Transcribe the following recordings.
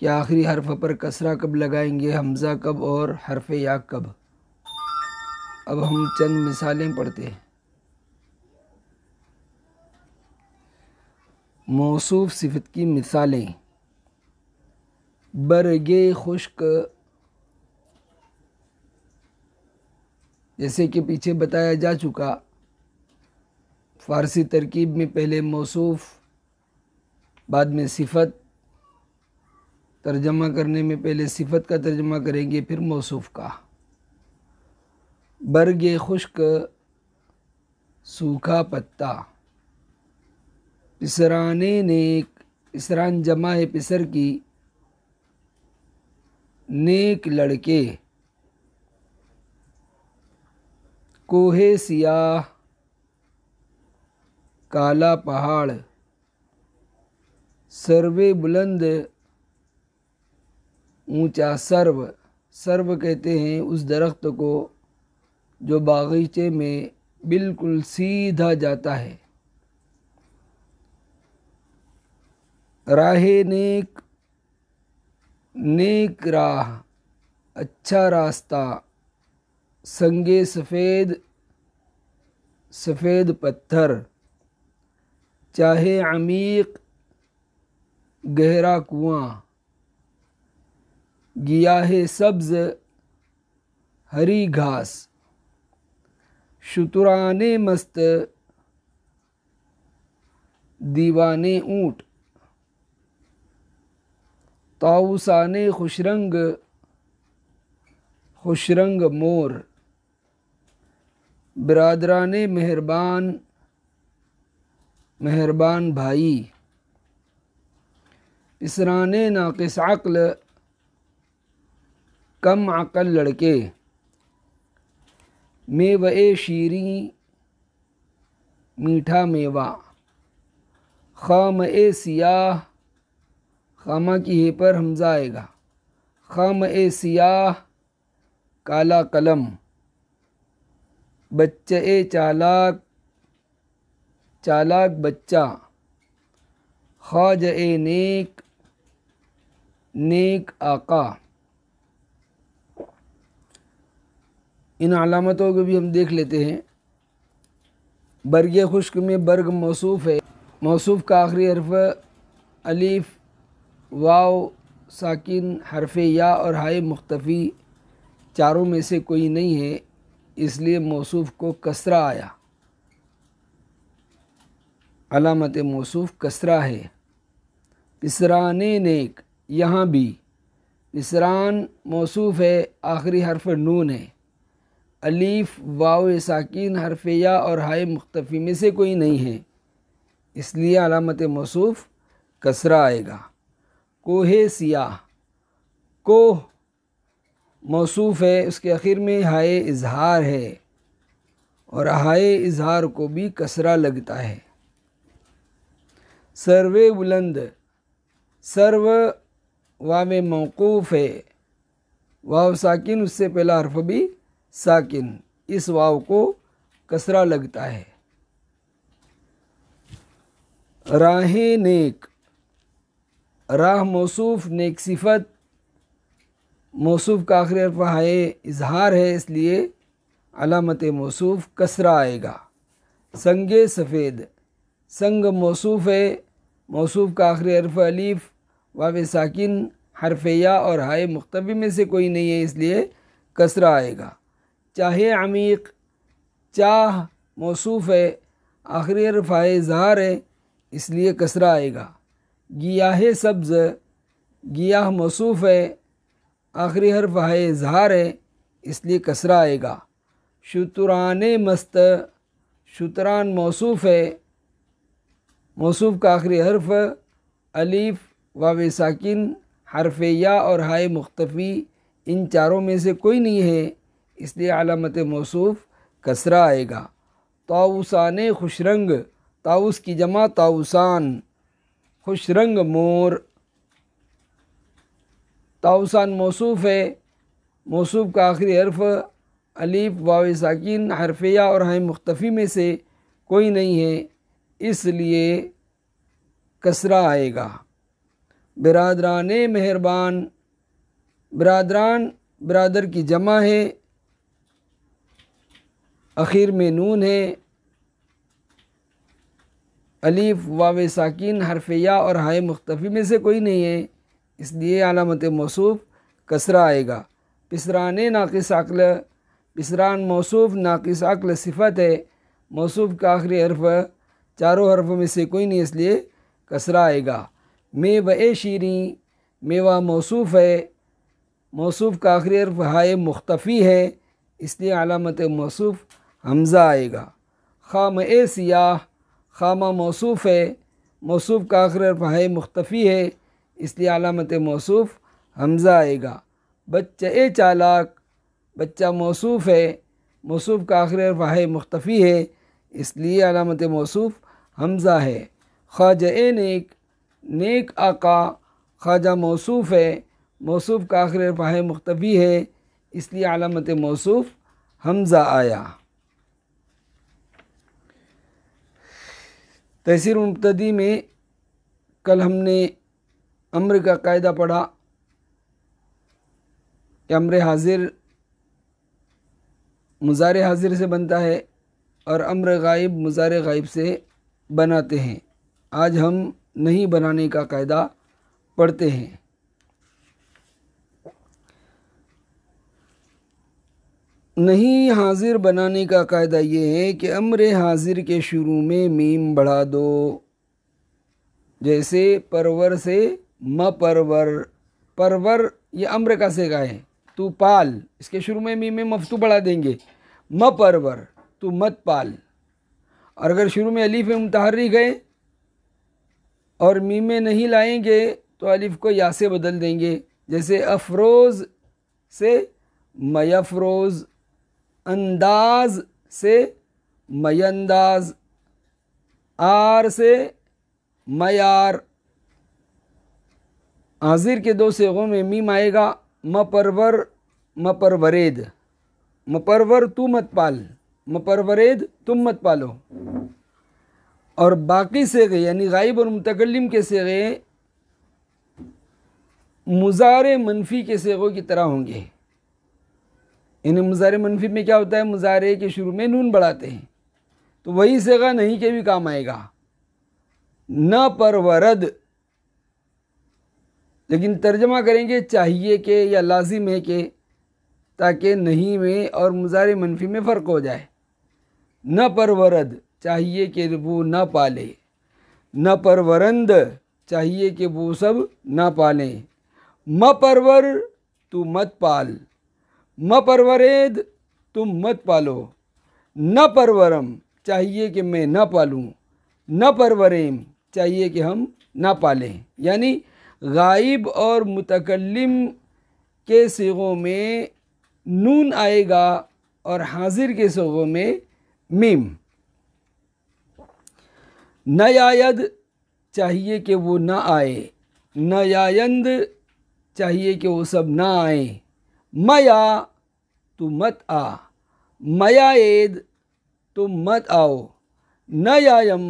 कि आखिरी हरफ पर कसरा कब लगाएंगे हमज़ा कब और हरफ या कब अब हम चंद मिसालें पढ़ते हैं मौसूफ सिफत की मिसालें बरगे खुश्क जैसे कि पीछे बताया जा चुका फ़ारसी तरकीब में पहले मौसूफ बाद में सिफत तर्जमा करने में पहले सिफत का तर्जमा करेंगे फिर मौसुफ़ का बर्ग खुश्क सूखा पत्ता पिसराने ने पिसरान जमा है पिसर की नेक लड़के कोहे सियाह काला पहाड़ सर्वे बुलंद ऊंचा सर्व सर्व कहते हैं उस दरख्त को जो बागीचे में बिल्कुल सीधा जाता है राह नेक नेक राह अच्छा रास्ता संगे सफ़ेद सफ़ेद पत्थर चाहे अमीक गहरा कुआं गियाह सब्ज़ हरी घास शुतुराने मस्त दीवाने ऊँट ताउसान खुशरंग खुशरंग मोर बिरादराने मेहरबान मेहरबान भाई इसराने नाकिस अक्ल कम अकल लड़के मेव ए शीरी मीठा मेवा खाम ए सियाह खामा की हे पर हमजा आएगा खाम ए सियाह काला कलम बच्चे ए चालाक चालाक बच्चा ख्वाज ए नेक नेक आका इन अलामतों को भी हम देख लेते हैं बर्ग खुश्क में बर्ग मौसूफ़ है मौसूफ़ का आखिरी हरफ अलीफ़ वाव साकिन हरफ या और हाय मुख्तफ़ी चारों में से कोई नहीं है इसलिए मौसूफ़ को कसरा आया अलामत मौसूफ़ कसरा है इसरान नेक यहाँ भी इसरान मौसूफ़ है आखिरी हरफ नून है अलीफ वाव साकिन हरफ या और हाय मुख्तफ़ी में से कोई नहीं है इसलिए अलामत मौसूफ कसरा आएगा कोहे सियाह कोह मौसूफ है उसके आखिर में हाय इजहार है और हाय इजहार को भी कसरा लगता है सर्वे बुलंद सर्व वाव मौकूफ़ है वाव साकिन उससे पहला हरफ भी साकिन इस वाव को कसरा लगता है राह नेक राह मौसूफ नेक सिफत मौसूफ का आखिर है इजहार है इसलिए अलामत मौसूफ कसरा आएगा संग सफ़ेद संग मौसूफ है मौसूफ का आखिर अरफ अलीफ वाव साकििन हरफ या और हाय मुख्तबी में से कोई नहीं है इसलिए कसरा आएगा चाहे अमीक चाह मौसूफ़ है आखिरी रफ़ाए ज़हार है इसलिए कसरा आएगा गियाह सब्ज़ गियाह मौसूफ़ है आखिरी हरफ है इजहार है इसलिए कसरा आएगा शुतरान मस्त शुतरान मौसूफ़ है मौसूफ़ का आखिरी हरफ अलीफ़ वाव साकिन हरफ या और हाय मुख्तफ़ी इन चारों में से कोई नहीं है इसलिए आलामत मौसूफ़ कसरा आएगा ताउसान रंग ताउस की जमा ताउसान खुशरंग मोर ताउसान मौसूफ़ है मौसूफ़ का आखिरी हरफ अलीफ वाव हरफिया और हम मुख्तफ़ी में से कोई नहीं है इसलिए कसरा आएगा बरदरान मेहरबान बरदरान बरदर की जमा है आखिर में नून है अलीफ वाव साकिन हरफ या और हाय मुख्तफ़ी में से कोई नहीं है इसलिए अलामत मौसूफ़ कसरा आएगा पिसरान नाकिस अक्ल पिसरान मौसूफ़ नाकिस अक्ल सिफत है मौसूफ़ का आखिरी हरफ चारों हरफों में से कोई नहीं इसलिए कसरा आएगा मे व ए शीरी मेवा मौसूफ़ है मौसूफ़ का आखिरी हरफ हाय मुख्तफ़ी है इसलिए अलामत मौसूफ़ हमज़ा आएगा खाम ए सियाह खामा मौसूफ़ है मौसू का आखिर अरफ़ाई मुख्तफ़ी है इसलिए अलामत मौसू हमज़ा आएगा बच्चा ए चालाक बच्चा मौसू है मौसू का आखिर अरफ़ाई मुख्तफ़ी है इसलिए अलामत मौसू हमज़ा है ख्वाज ए नेक नेक आका ख्वाजा मौसूफ़ है मौसू का आखिर अरफ़ाई मुख्तफ़ी है इसलिए अलामत मौसूफ़ हमज़ा आया तहसीर मुबतदी में कल हमने अम्र का कायदा पढ़ा कि अम्र हाजिर मुजार हाजिर से बनता है और अम्र गायब मुजार गायब से बनाते हैं आज हम नहीं बनाने का कायदा पढ़ते हैं नहीं हाजिर बनाने का कायदा ये है कि अम्र हाजिर के शुरू में मीम बढ़ा दो जैसे परवर से म परवर परवर ये अम्र का से है तू तो पाल इसके शुरू में मीम में मफतू बढ़ा देंगे म परवर तू तो मत पाल और अगर शुरू में अलीफ में मुतहरी गए और मीम में नहीं लाएंगे तो अलीफ को या से बदल देंगे जैसे अफरोज़ से मयफरोज़ अंदाज से अंदाज आर से मयार हाजिर के दो सेगों में मीम आएगा मपरवर मपरवरेद मपरवर तू मत पाल मपरवरेद तुम मत पालो और बाकी सेगे यानी गायब और मुतकलम के सेगे मुजार मनफी के सेगों की तरह होंगे यानी मुजारे मनफी में क्या होता है मुजारे के शुरू में नून बढ़ाते हैं तो वही सेगा नहीं के भी काम आएगा न परवरद लेकिन तर्जमा करेंगे चाहिए के या लाजिम है के ताकि नहीं में और मुजारे मनफी में फ़र्क हो जाए न परवरद चाहिए कि वो ना पाले न परवरंद चाहिए कि वो सब ना पालें म परवर तू मत पाल म परवरेद तुम मत पालो न परवरम चाहिए कि मैं न पालूँ न परवरेम चाहिए कि हम ना पालें यानी गाइब और मुतकलम के सीगों में नून आएगा और हाजिर के सीगों में मीम न यायद चाहिए कि वो ना आए न यायंद चाहिए कि वो सब ना आए मया तू मत आ मया एद तुम मत आओ न यायम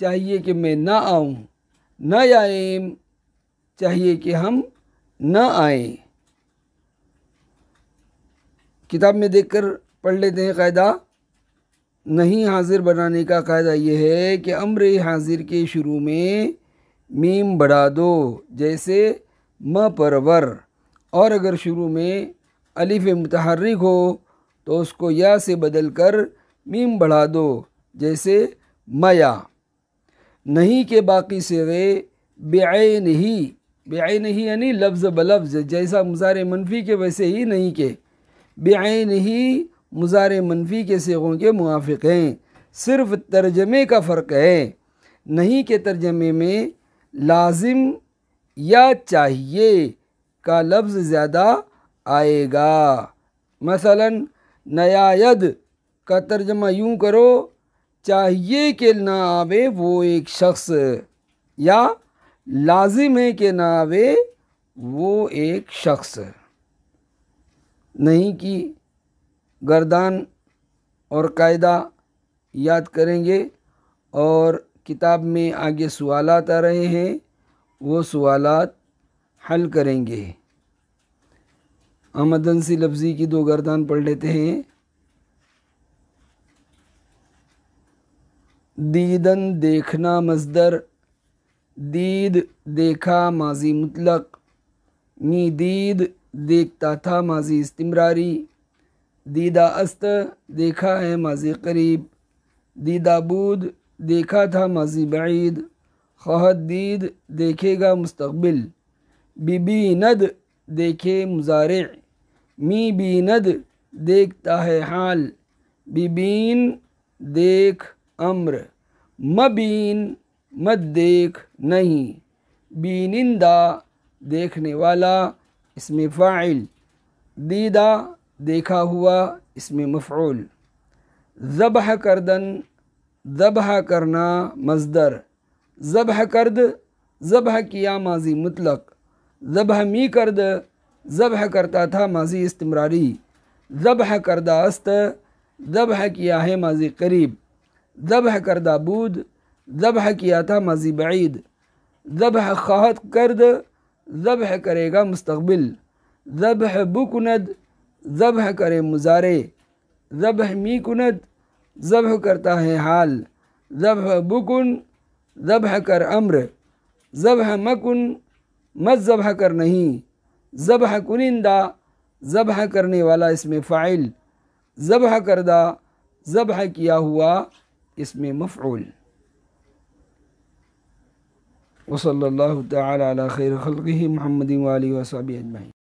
चाहिए कि मैं ना आऊँ न यायम चाहिए कि हम न आए किताब में देखकर पढ़ लेते हैं कायदा नहीं हाजिर बनाने का कायदा यह है कि अम्र हाजिर के शुरू में मीम बढ़ा दो जैसे म परवर और अगर शुरू में अलिफ मतहरक हो तो उसको या से बदल कर मीम बढ़ा दो जैसे मया नहीं के बाकी वे बे नहीं बे नहीं यानी लफ्ज़ बलफ्ज़ जैसा मुजार मनफी के वैसे ही नहीं के बे नहीं मुजार मनफी के सेगों के मुआफ़ हैं सिर्फ तर्जमे का फ़र्क है नहीं के तर्जमे में लाजिम या चाहिए का लफ्ज़ ज़्यादा आएगा मसलन नयायद का तर्जमा यूँ करो चाहिए कि ना आवे वो एक शख्स या लाजिम है कि ना आवे वो एक शख्स नहीं कि गर्दान और कायदा याद करेंगे और किताब में आगे सवाल आ रहे हैं वो सवालत हल करेंगे आमदन सी लफ्ज़ी की दो गर्दान पढ़ लेते हैं दीदन देखना मजदर दीद देखा माजी मुतलक मी दीद देखता था माजी इस्तमरारी दीदा अस्त देखा है माजी करीब दीदा बूद देखा था माजी बईद खहद दीद देखेगा मुस्तबिल बिबीनद देखे मुजार मी बीनद देखता है हाल बिबीन देख अम्र मबीन मत देख नहीं बीनिंदा देखने वाला इसमें फ़ाइल दीदा देखा हुआ इसमें मफ़ूल ज़बह करदन ज़बह करना मजदर ज़बह करद ज़बह किया माजी मुतलक़ ज़बह मी करद ज़बह करता था माजी इस्तमरारी ज़बह करदा अस्त ज़बह किया है माजी करीब ज़बह करदा बूद ज़बह किया था माजी बैद ज़बह खाहत करद ज़बह करेगा मुस्तबिल ज़बह बुकुनद ज़बह करे मुजारे ज़बह मी कुनद ज़बह करता है हाल ज़बह बुकुन ज़बह कर अम्र ज़बह मकुन मत ज़बह कर नहीं ज़बह कुनिंदा ज़बह करने वाला इसमें फ़ाइल ज़बह करदा ज़बह किया हुआ इसमें मफ़ूल वसल ताली खैर खलक़ी महमद वाली वसाबी अजमाई